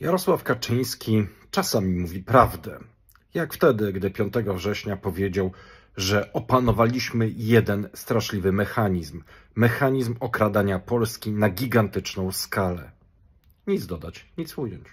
Jarosław Kaczyński czasami mówi prawdę. Jak wtedy, gdy 5 września powiedział, że opanowaliśmy jeden straszliwy mechanizm mechanizm okradania Polski na gigantyczną skalę. Nic dodać, nic ująć.